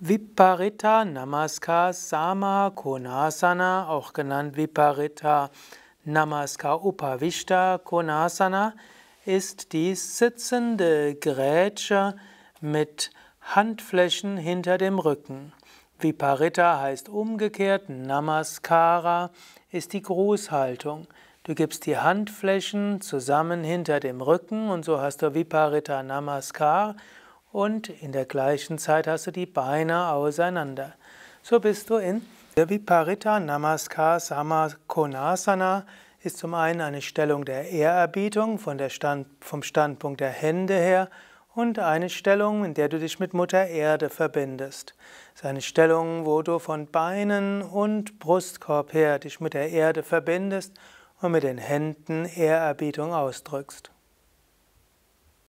Viparita Namaskar Sama Konasana, auch genannt Viparita Namaskar Upavishta Konasana, ist die sitzende Grätsche mit Handflächen hinter dem Rücken. Viparita heißt umgekehrt, Namaskara ist die Grußhaltung. Du gibst die Handflächen zusammen hinter dem Rücken und so hast du Viparita Namaskar und in der gleichen Zeit hast du die Beine auseinander. So bist du in der Viparita Namaskar Samakonasana ist zum einen eine Stellung der Ehrerbietung von der Stand, vom Standpunkt der Hände her und eine Stellung, in der du dich mit Mutter Erde verbindest. Es ist eine Stellung, wo du von Beinen und Brustkorb her dich mit der Erde verbindest und mit den Händen Ehrerbietung ausdrückst.